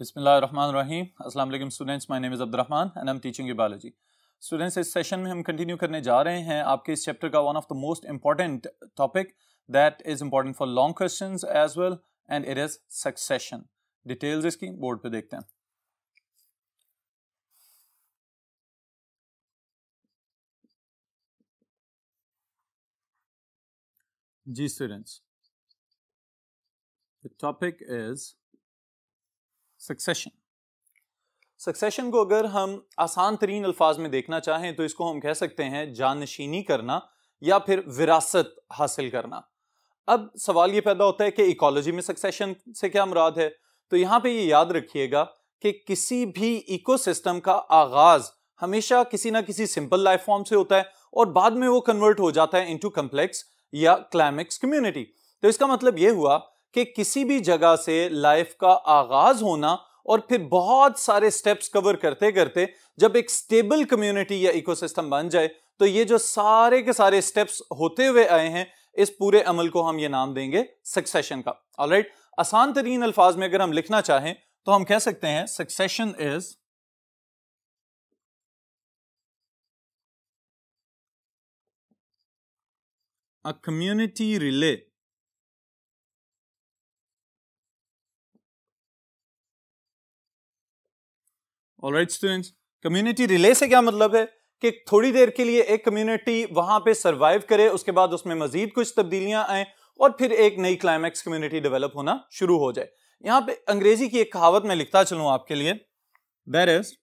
बिस्मिल्लाह रहमान रहीम अस्सलाम वालेकुम students my name is Abdulrahman and I am teaching you biology students इस सेशन में हम कंटिन्यू करने जा रहे हैं आपके इस चैप्टर का one of the most important topic that is important for long question as well and it is succession details इसकी बोर्ड पर देखते हैं जी students the topic is succession succession को अगर हम आसान तरीन अल्फाज में देखना चाहें तो इसको हम कह सकते हैं जानशीनी करना या फिर विरासत हासिल करना अब सवाल ये पैदा होता है कि इकोलॉजी में सक्सेशन से क्या मुराद है तो यहाँ पे ये याद रखिएगा कि किसी भी इकोसिस्टम का आगाज हमेशा किसी ना किसी सिंपल लाइफ फॉर्म से होता है और बाद में वो कन्वर्ट हो जाता है इनटू कम्प्लेक्स या क्लाइमेक्स कम्युनिटी तो इसका मतलब ये हुआ कि किसी भी जगह से लाइफ का आगाज होना और फिर बहुत सारे स्टेप्स कवर करते करते जब एक स्टेबल कम्युनिटी या इकोसिस्टम बन जाए तो ये जो सारे के सारे स्टेप्स होते हुए आए हैं इस पूरे अमल को हम ये नाम देंगे सक्सेशन का ऑल right? आसान तरीन अल्फाज में अगर हम लिखना चाहें तो हम कह सकते हैं succession is a community relay right students community relay से क्या मतलब है कि थोड़ी देर के लिए एक कम्युनिटी वहां पे सरवाइव करे उसके बाद उसमें मजीद कुछ तब्दीलियां आए और फिर एक नई क्लाइमैक्स कम्युनिटी डेवलप होना शुरू हो जाए यहां पे अंग्रेजी की एक कहावत में लिखता चलूं आपके लिए there is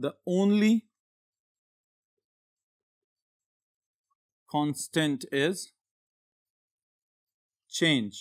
the only constant is change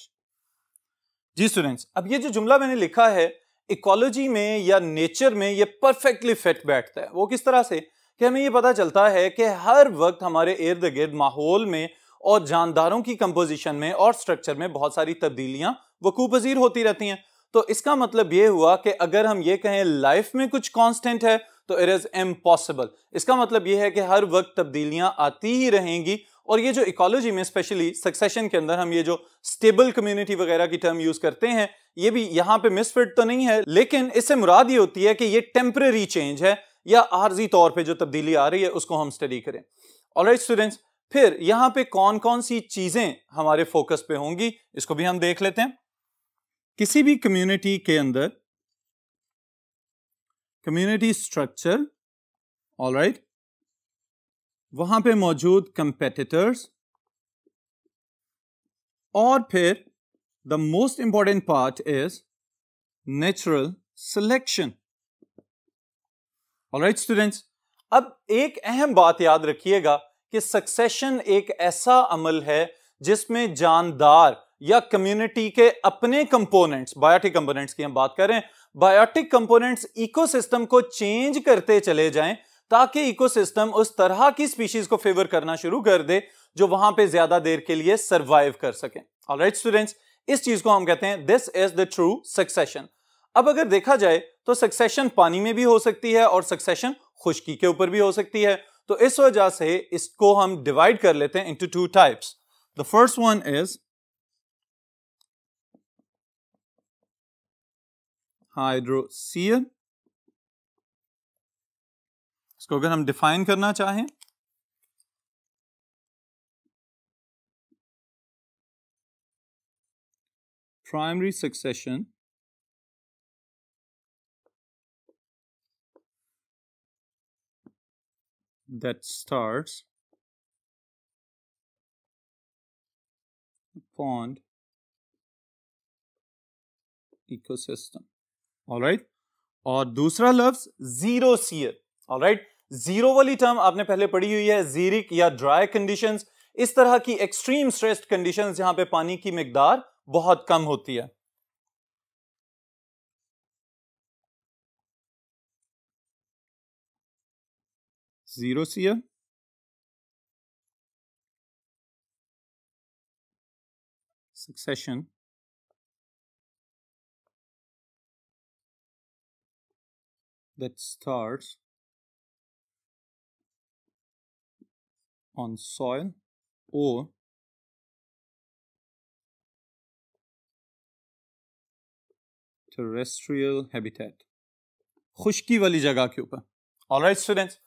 जी स्टूडेंट्स अब ये जो जुमला मैंने लिखा है इकोलॉजी में या नेचर में ये परफेक्टली फिट बैठता है वो किस तरह से कि हमें ये पता चलता है कि हर वक्त हमारे इर्द गिर्द माहौल में और जानदारों की कंपोजिशन में और स्ट्रक्चर में बहुत सारी तब्दीलियां वकू पजीर होती रहती हैं तो इसका मतलब ये हुआ कि अगर हम ये कहें लाइफ में कुछ कॉन्स्टेंट है तो इट इज़ इम्पॉसिबल इसका मतलब ये है कि हर वक्त तब्दीलियां आती ही रहेंगी और ये जो इकोलॉजी में स्पेशली सक्सेशन के अंदर हम ये जो स्टेबल कम्युनिटी वगैरह की टर्म यूज करते हैं ये भी यहाँ पे मिसफिट तो नहीं है लेकिन इससे मुराद ये होती है कि ये टेम्प्रेरी चेंज है या आर्जी तौर पे जो तब्दीली आ रही है उसको हम स्टडी करें ऑलराइट स्टूडेंट्स फिर यहाँ पे कौन कौन सी चीजें हमारे फोकस पे होंगी इसको भी हम देख लेते हैं किसी भी कम्युनिटी के अंदर कम्युनिटी स्ट्रक्चर ऑलराइट वहां पे मौजूद कंपेटिटर्स और फिर the most important part is natural selection right students अब एक अहम बात याद रखिएगा कि सक्सेशन एक ऐसा अमल है जिसमें जानदार या कम्युनिटी के अपने कंपोनेंट्स बायोटिक कंपोनेंट्स की हम बात करें बायोटिक कंपोनेंट्स इकोसिस्टम को चेंज करते चले जाएं ताकि इकोसिस्टम उस तरह की स्पीशीज को फेवर करना शुरू कर दे जो वहां पे ज्यादा देर के लिए सर्वाइव कर सके ऑलराइट स्टूडेंट्स इस चीज को हम कहते हैं this is the true succession अब अगर देखा जाए तो सक्सेशन पानी में भी हो सकती है और सक्सेशन खुश्की के ऊपर भी हो सकती है तो इस वजह से इसको हम डिवाइड कर लेते हैं into two types the first one is hydrosere इसको अगर हम डिफाइन करना चाहें primary succession that start pond ecosystem all right और दूसरा लफ्ज xerosere all right xero वाली टर्म आपने पहले पढ़ी हुई है जीरिक या ड्राई कंडीशन इस तरह की एक्सट्रीम स्ट्रेस्ड कंडीशन जहां पे पानी की मकदार बहुत कम होती है जीरो सी है succession on soil or terrestrial habitat. खुश्की वाली जगह के ऊपर राइट स्टूडेंट्स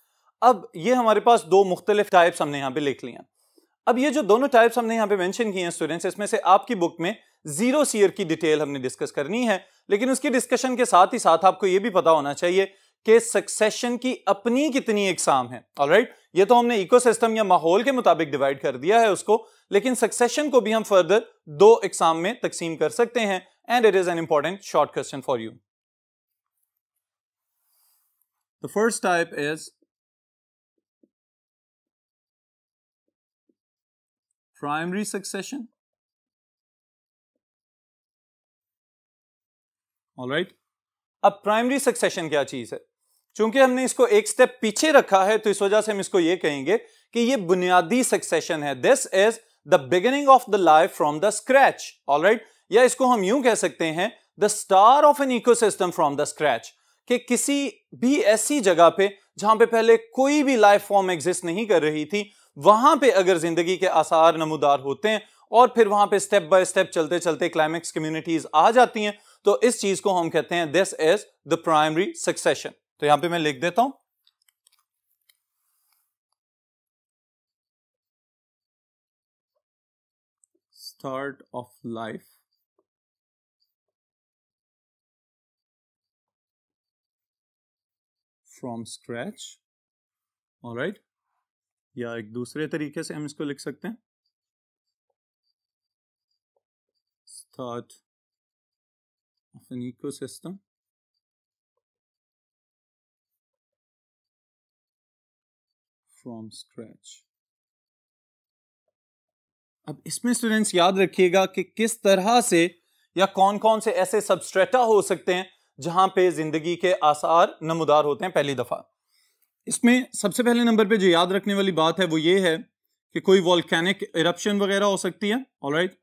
अब ये हमारे पास दो मुख्तलिफ टाइप्स हमने यहाँ पे लिख लिया अब ये जो दोनों टाइप्स हमने यहाँ पे मेंशन किए हैं स्टूडेंट्स इसमें से आपकी बुक में जीरो सीयर की डिटेल हमने डिस्कस करनी है लेकिन उसकी डिस्कशन के साथ ही साथ आपको ये भी पता होना चाहिए कि सक्सेशन की अपनी कितनी एग्जाम है ऑलराइट राइट ये तो हमने इकोसिस्टम या माहौल के मुताबिक डिवाइड कर दिया है उसको लेकिन सक्सेशन को भी हम फर्दर दो एग्जाम में तकसीम कर सकते हैं and it is an important short question for you the first type is primary succession alright अब प्राइमरी सक्सेशन क्या चीज है चूंकि हमने इसको एक स्टेप पीछे रखा है तो इस वजह से हम इसको ये कहेंगे कि ये बुनियादी सक्सेशन है this is the beginning of the life from the scratch alright या इसको हम यूं कह सकते हैं the star of an ecosystem from the scratch कि किसी भी ऐसी जगह पे जहां पे पहले कोई भी लाइफ फॉर्म एग्जिस्ट नहीं कर रही थी वहां पे अगर जिंदगी के आसार नमोदार होते हैं और फिर वहां पे स्टेप बाय स्टेप चलते चलते क्लाइमेक्स कम्युनिटीज आ जाती हैं तो इस चीज को हम कहते हैं this is the primary succession तो यहां पे मैं लिख देता हूं start of life from scratch और या एक दूसरे तरीके से हम इसको लिख सकते हैं start of an ecosystem from scratch अब इसमें स्टूडेंट्स याद रखिएगा कि किस तरह से या कौन कौन से ऐसे सबस्ट्रेटा हो सकते हैं जहां पे जिंदगी के आसार नमदार होते हैं पहली दफा इसमें सबसे पहले नंबर पे जो याद रखने वाली बात है वो ये है कि कोई वॉल्केनिक इरप्शन वगैरह हो सकती है ऑलराइट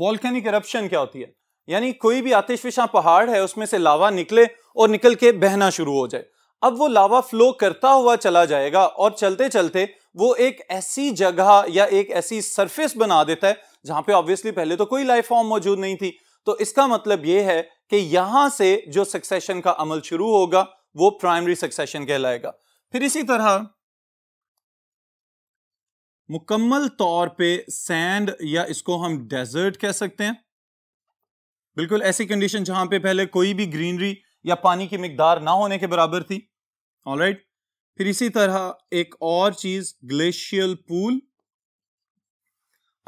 वॉल्केनिक इरप्शन क्या होती है यानी कोई भी आतिशफिशा पहाड़ है उसमें से लावा निकले और निकल के बहना शुरू हो जाए अब वो लावा फ्लो करता हुआ चला जाएगा और चलते चलते वो एक ऐसी जगह या एक ऐसी सरफेस बना देता है जहां पे ऑब्वियसली पहले तो कोई लाइफ फॉर्म मौजूद नहीं थी तो इसका मतलब ये है कि यहां से जो सक्सेशन का अमल शुरू होगा वो प्राइमरी सक्सेशन कहलाएगा फिर इसी तरह मुकम्मल तौर पे सैंड या इसको हम डेजर्ट कह सकते हैं बिल्कुल ऐसी कंडीशन जहां पे पहले कोई भी ग्रीनरी या पानी की मकदार ना होने के बराबर थी ऑल right? फिर इसी तरह एक और चीज ग्लेशियल पूल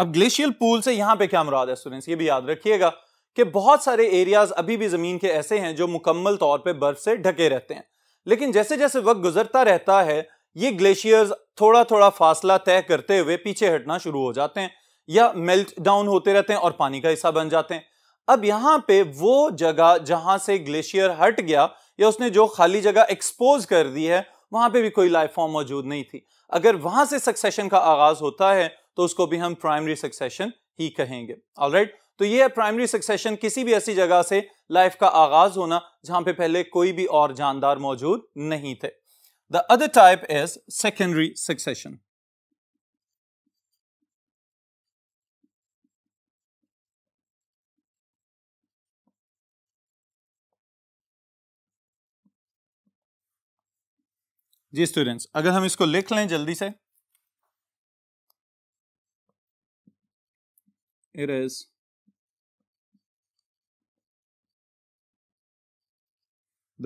अब ग्लेशियल पूल से यहां पे क्या मुराद है स्टूडेंट्स ये भी याद रखिएगा कि बहुत सारे एरियाज अभी भी जमीन के ऐसे हैं जो मुकम्मल तौर पे बर्फ से ढके रहते हैं लेकिन जैसे जैसे वक्त गुजरता रहता है ये ग्लेशियर्स थोड़ा थोड़ा फासला तय करते हुए पीछे हटना शुरू हो जाते हैं या मेल्ट डाउन होते रहते हैं और पानी का हिस्सा बन जाते हैं अब यहां पे वो जगह जहां से ग्लेशियर हट गया या उसने जो खाली जगह एक्सपोज कर दी है वहां पे भी कोई लाइफ फॉर्म मौजूद नहीं थी अगर वहां से सक्सेशन का आगाज होता है तो उसको भी हम प्राइमरी सक्सेशन ही कहेंगे ऑलराइट right? तो ये है प्राइमरी सक्सेशन किसी भी ऐसी जगह से लाइफ का आगाज होना जहां पे पहले कोई भी और जानदार मौजूद नहीं थे the other type is secondary succession जी स्टूडेंट्स अगर हम इसको लिख लें जल्दी से it is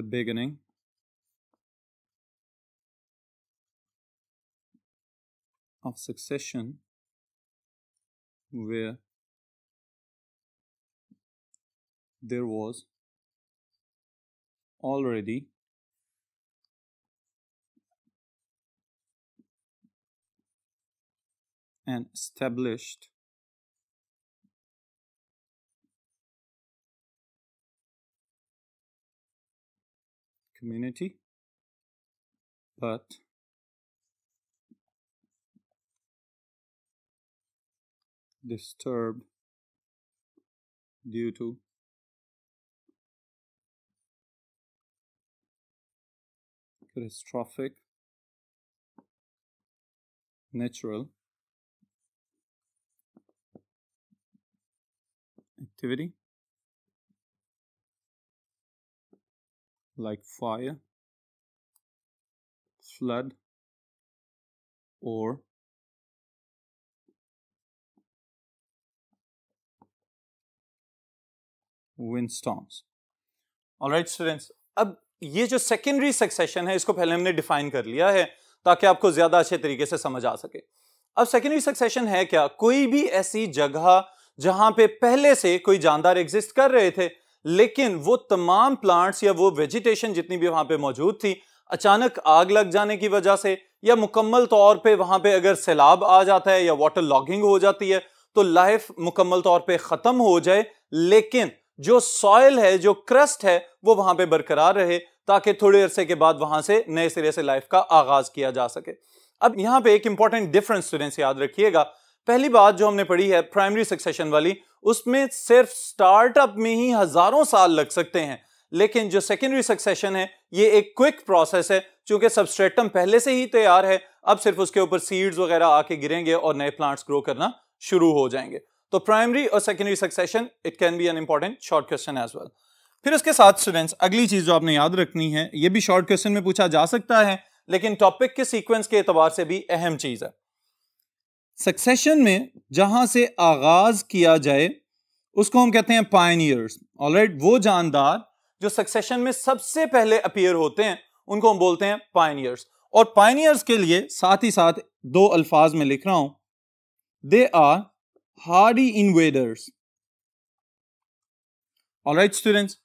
the beginning of succession where there was already and established. community but disturbed due to catastrophic natural activity like fire, flood, or storms. All right students, अब ये जो सेकेंडरी सक्सेशन है इसको पहले हमने डिफाइन कर लिया है ताकि आपको ज्यादा अच्छे तरीके से समझ आ सके अब सेकेंडरी सक्सेशन है क्या कोई भी ऐसी जगह जहां पे पहले से कोई जानदार एग्जिस्ट कर रहे थे लेकिन वो तमाम प्लांट्स या वो वेजिटेशन जितनी भी वहां पे मौजूद थी अचानक आग लग जाने की वजह से या मुकम्मल तौर पे वहां पे अगर सैलाब आ जाता है या वाटर लॉगिंग हो जाती है तो लाइफ मुकम्मल तौर पे ख़त्म हो जाए लेकिन जो सॉयल है जो क्रस्ट है वो वहां पे बरकरार रहे ताकि थोड़े अरसे के बाद वहां से नए सिरे से लाइफ का आगाज किया जा सके अब यहाँ पे एक इंपॉर्टेंट डिफरेंस स्टूडेंट्स याद रखिएगा पहली बात जो हमने पढ़ी है प्राइमरी सक्सेशन वाली उसमें सिर्फ स्टार्टअप में ही हजारों साल लग सकते हैं लेकिन जो सेकेंडरी सक्सेशन है ये एक क्विक प्रोसेस है क्योंकि सबस्ट्रेटम पहले से ही तैयार है अब सिर्फ उसके ऊपर सीड्स वगैरह आके गिरेंगे और नए प्लांट्स ग्रो करना शुरू हो जाएंगे तो प्राइमरी और secondary succession it can be an important short question as well फिर उसके साथ स्टूडेंट्स अगली चीज जो आपने याद रखनी है ये भी शॉर्ट क्वेश्चन में पूछा जा सकता है लेकिन टॉपिक के सीक्वेंस के एतबार से भी अहम चीज है सक्सेशन में जहां से आगाज़ किया जाए उसको हम कहते हैं पाइनियर्स ऑलराइट वो जानदार जो सक्सेशन में सबसे पहले अपियर होते हैं उनको हम बोलते हैं पाइनियर्स और पाइनियर्स के लिए साथ ही साथ दो अल्फाज में लिख रहा हूं they are hardy invaders alright students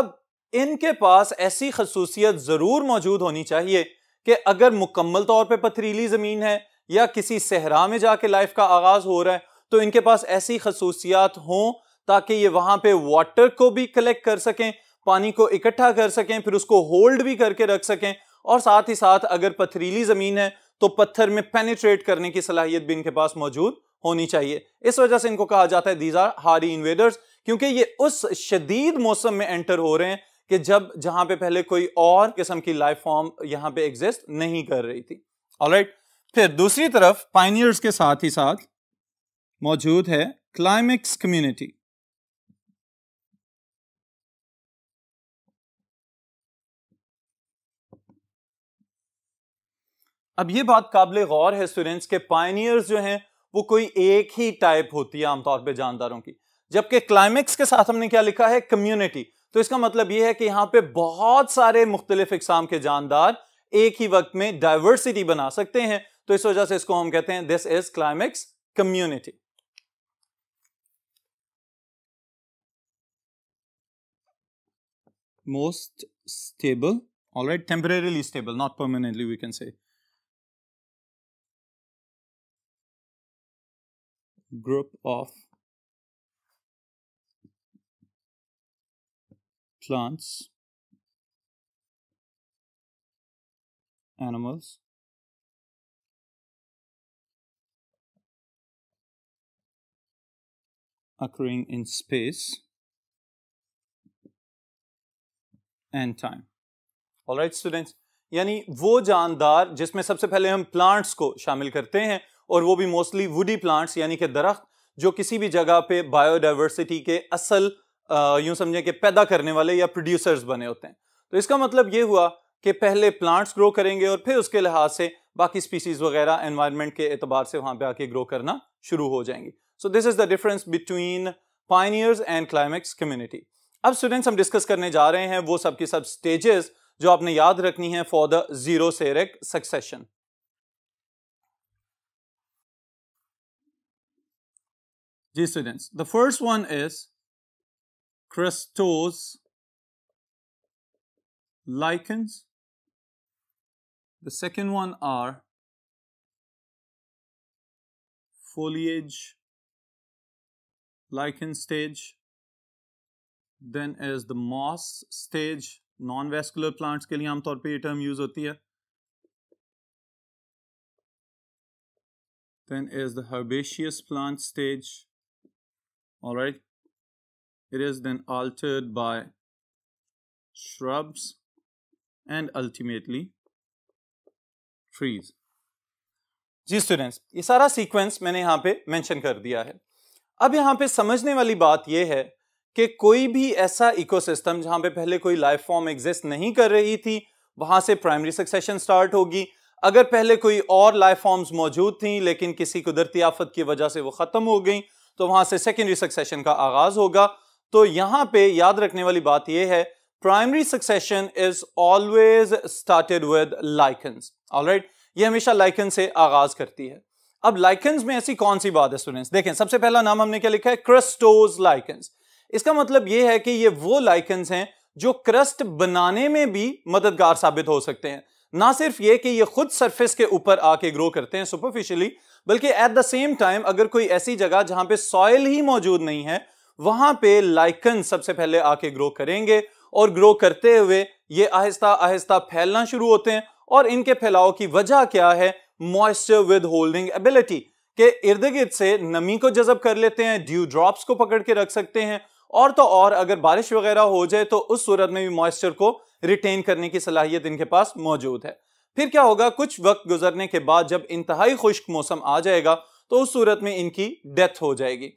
अब इनके पास ऐसी खसूसियत ज़रूर मौजूद होनी चाहिए कि अगर मुकम्मल तौर पे पथरीली ज़मीन है या किसी सहरा में जाके लाइफ का आगाज हो रहा है तो इनके पास ऐसी खसूसियात हों ताकि ये वहां पे वाटर को भी कलेक्ट कर सकें पानी को इकट्ठा कर सकें फिर उसको होल्ड भी करके रख सकें और साथ ही साथ अगर पथरीली ज़मीन है तो पत्थर में पेनिट्रेट करने की सलाहियत भी इनके पास मौजूद होनी चाहिए इस वजह से इनको कहा जाता है दीज आर हारी इन्वेडर्स क्योंकि ये उस शदीद मौसम में एंटर हो रहे हैं कि जब जहां पे पहले कोई और किस्म की लाइफ फॉर्म यहां पे एग्जिस्ट नहीं कर रही थी ऑलराइट right? फिर दूसरी तरफ पाइनियर्स के साथ ही साथ मौजूद है क्लाइमेक्स कम्युनिटी अब ये बात काबिल गौर है स्टूडेंट्स के पाइनियर्स जो हैं वो कोई एक ही टाइप होती है आमतौर पे जानदारों की जबकि क्लाइमेक्स के साथ हमने क्या लिखा है कम्युनिटी तो इसका मतलब ये है कि यहां पे बहुत सारे मुख्तलिफ इकसाम के जानदार एक ही वक्त में डाइवर्सिटी बना सकते हैं तो इस वजह से इसको हम कहते हैं this is climax community most stable all right temporarily stable not permanently we can say group of plants animals occurring in space and time. All right students, यानी वो जानदार जिसमें सबसे पहले हम प्लांट्स को शामिल करते हैं और वो भी मोस्टली वुडी प्लांट्स यानी कि दरख्त जो किसी भी जगह पे बायोडाइवर्सिटी के असल यूं समझें कि पैदा करने वाले या प्रोड्यूसर्स बने होते हैं तो इसका मतलब ये हुआ कि पहले प्लांट्स ग्रो करेंगे और फिर उसके लिहाज से बाकी स्पीसीज वगैरह एनवायरमेंट के एतबार से वहां पर आके ग्रो करना शुरू हो जाएंगी So this is the difference between pioneers and climax community. Now students, I'm discussing the stages which you have to remember for the zero Serac succession. Yes, students, the first one is crustose lichens. The second one are foliage lichen stage. Then is the moss stage. Non vascular plants के लिए आमतौर पे ये term use होती है then is the herbaceous plant stage all right it is then altered by shrubs and ultimately trees जी students ये सारा सीक्वेंस मैंने यहाँ पे मेंशन कर दिया है अब यहाँ पे समझने वाली बात यह है कि कोई भी ऐसा इकोसिस्टम जहाँ पे पहले कोई लाइफ फॉर्म एग्जिस्ट नहीं कर रही थी वहाँ से प्राइमरी सक्सेशन स्टार्ट होगी अगर पहले कोई और लाइफ फॉर्म्स मौजूद थी लेकिन किसी कुदरती आफत की वजह से वो ख़त्म हो गई तो वहाँ से सेकेंडरी सक्सेशन का आगाज़ होगा तो यहाँ पे याद रखने वाली बात यह है primary succession is always started with lichens alright ये हमेशा लाइकन से आगाज़ करती है अब लाइकेंस में ऐसी कौन सी बात है स्टूडेंट्स देखें सबसे पहला नाम हमने क्या लिखा है क्रस्टोज लाइकेंस इसका मतलब यह है कि ये वो लाइकेंस हैं जो क्रस्ट बनाने में भी मददगार साबित हो सकते हैं ना सिर्फ ये कि ये खुद सरफेस के ऊपर आके ग्रो करते हैं सुपरफिशियली बल्कि एट द सेम टाइम अगर कोई ऐसी जगह जहां पे सॉयल ही मौजूद नहीं है वहां पे लाइकन सबसे पहले आके ग्रो करेंगे और ग्रो करते हुए ये आहिस्ता आहिस्ता फैलना शुरू होते हैं और इनके फैलाव की वजह क्या है मॉइस्चर विद होल्डिंग एबिलिटी के इर्द गिर्द से नमी को जजब कर लेते हैं ड्यू ड्रॉप्स को पकड़ के रख सकते हैं और तो और अगर बारिश वगैरह हो जाए तो उस सूरत में भी मॉइस्चर को रिटेन करने की सलाहियत इनके पास मौजूद है फिर क्या होगा कुछ वक्त गुजरने के बाद जब इंतहाई खुश्क मौसम आ जाएगा तो उस सूरत में इनकी डेथ हो जाएगी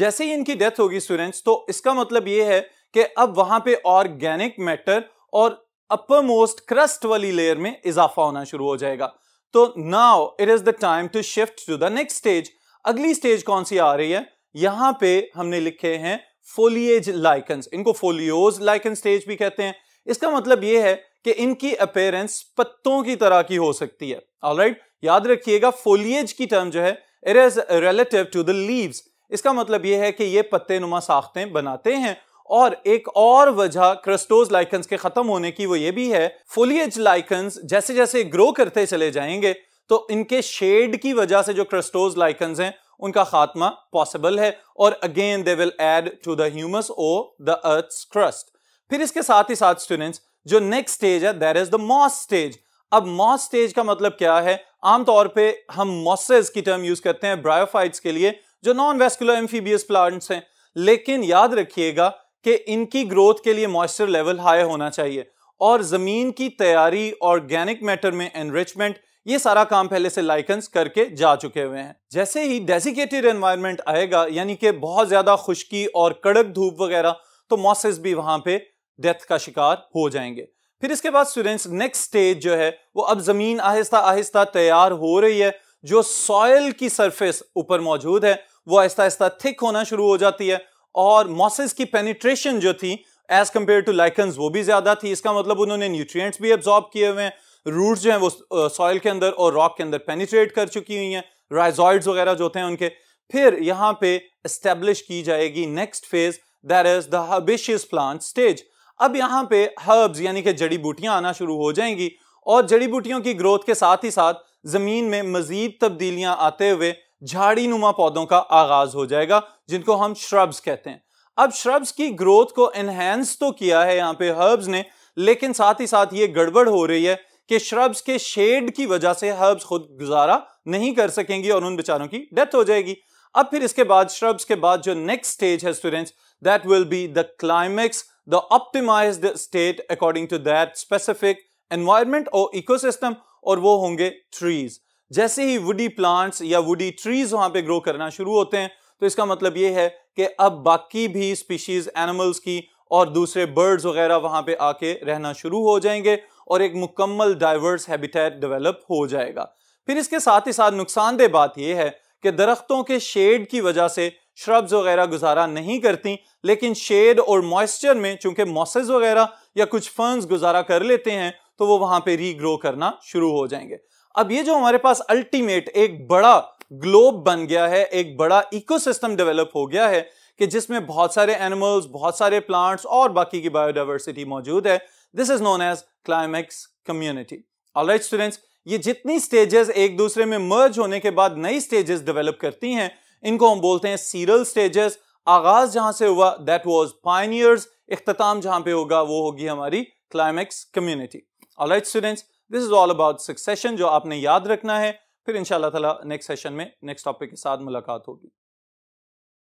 जैसे ही इनकी डेथ होगी स्टूडेंट्स तो इसका मतलब ये है कि अब वहां पे ऑर्गेनिक मैटर और अपर मोस्ट क्रस्ट वाली लेयर में इजाफा होना शुरू हो जाएगा तो now it is the time to shift to the next stage अगली स्टेज कौन सी आ रही है यहां पे हमने लिखे हैं फोलिएज लाइकन्स इनको फोलियोज लाइकन स्टेज भी कहते हैं इसका मतलब यह है कि इनकी अपेयरेंस पत्तों की तरह की हो सकती है ऑल right? याद रखिएगा फोलिएज की टर्म जो है it is relative to the leaves इसका मतलब यह है कि ये पत्ते नुमा साखते बनाते हैं और एक और वजह क्रस्टोज लाइकन्स के खत्म होने की वो ये भी है फोलियज लाइकन्स जैसे जैसे ग्रो करते चले जाएंगे तो इनके शेड की वजह से जो क्रस्टोज लाइकन्स हैं उनका खात्मा पॉसिबल है और again they will add to the humus of the earth crust फिर इसके साथ ही साथ स्टूडेंट्स जो नेक्स्ट स्टेज है there is the moss stage अब मॉस स्टेज का मतलब क्या है आमतौर पे हम मॉसेज की टर्म यूज करते हैं ब्रायोफाइट्स के लिए जो नॉन वेस्कुलर एम्फीबियस प्लांट्स हैं लेकिन याद रखिएगा कि इनकी ग्रोथ के लिए मॉइस्चर लेवल हाई होना चाहिए और ज़मीन की तैयारी ऑर्गेनिक मैटर में एनरिचमेंट ये सारा काम पहले से लाइकन्स करके जा चुके हुए हैं जैसे ही डेजिकेटेड एनवायरनमेंट आएगा यानी कि बहुत ज़्यादा खुश्की और कड़क धूप वगैरह तो मॉसेस भी वहाँ पे डेथ का शिकार हो जाएंगे फिर इसके बाद स्टूडेंट्स नेक्स्ट स्टेज जो है वो अब ज़मीन आहिस्ता आहिस्ता तैयार हो रही है जो सॉयल की सरफेस ऊपर मौजूद है वो आहिस्ता आहिस्ता थिक होना शुरू हो जाती है और मॉसेस की पेनिट्रेशन जो थी एज कंपेयर टू लाइकन्स वो भी ज्यादा थी इसका मतलब उन्होंने न्यूट्रिएंट्स भी एब्जॉर्ब किए हुए हैं रूट्स जो हैं वो सॉइल के अंदर और रॉक के अंदर पेनिट्रेट कर चुकी हुई हैं राइजॉइड्स वगैरह जो होते हैं उनके फिर यहाँ पे इस्टेब्लिश की जाएगी next phase that is the herbaceous plant stage अब यहाँ पे हर्ब्स यानी कि जड़ी बूटियां आना शुरू हो जाएंगी और जड़ी बूटियों की ग्रोथ के साथ ही साथ जमीन में मजीद तब्दीलियां आते हुए झाड़ी नुमा पौधों का आगाज हो जाएगा जिनको हम श्रब्स कहते हैं अब श्रब्स की ग्रोथ को एनहेंस तो किया है यहाँ पे हर्ब्स ने लेकिन साथ ही साथ ये गड़बड़ हो रही है कि श्रब्स के शेड की वजह से हर्ब्स खुद गुजारा नहीं कर सकेंगी और उन बेचारों की डेथ हो जाएगी अब फिर इसके बाद श्रब्स के बाद जो नेक्स्ट स्टेज है students that will be the climax the optimize state according to that specific environment और इकोसिस्टम और वो होंगे ट्रीज जैसे ही वुडी प्लांट्स या वुडी ट्रीज वहां पे ग्रो करना शुरू होते हैं तो इसका मतलब ये है कि अब बाकी भी स्पीशीज एनिमल्स की और दूसरे बर्ड्स वगैरह वहां पे आके रहना शुरू हो जाएंगे और एक मुकम्मल डाइवर्स हैबिटेट डेवलप हो जाएगा फिर इसके साथ ही साथ नुकसानदेह बात यह है कि दरख्तों के शेड की वजह से श्रब्स वगैरह गुजारा नहीं करती लेकिन शेड और मॉइस्चर में चूंकि मॉसेज वगैरह या कुछ फर्न्स गुजारा कर लेते हैं तो वो वहां पे रीग्रो करना शुरू हो जाएंगे अब ये जो हमारे पास अल्टीमेट एक बड़ा ग्लोब बन गया है एक बड़ा इकोसिस्टम डेवलप हो गया है कि जिसमें बहुत सारे एनिमल्स बहुत सारे प्लांट्स और बाकी की बायोडाइवर्सिटी मौजूद है this is known as climax community alright students ये जितनी स्टेजेस एक दूसरे में मर्ज होने के बाद नई स्टेजेस डेवलप करती हैं इनको हम बोलते हैं सीरल स्टेजेस आगाज जहां से हुआ दैट वॉज पाइनियर्स इख्ताम जहां पर होगा वो होगी हमारी climax community alright students this is all about succession जो आपने याद रखना है फिर इंशाल्लाह ताला नेक्स्ट सेशन में नेक्स्ट टॉपिक के साथ मुलाकात होगी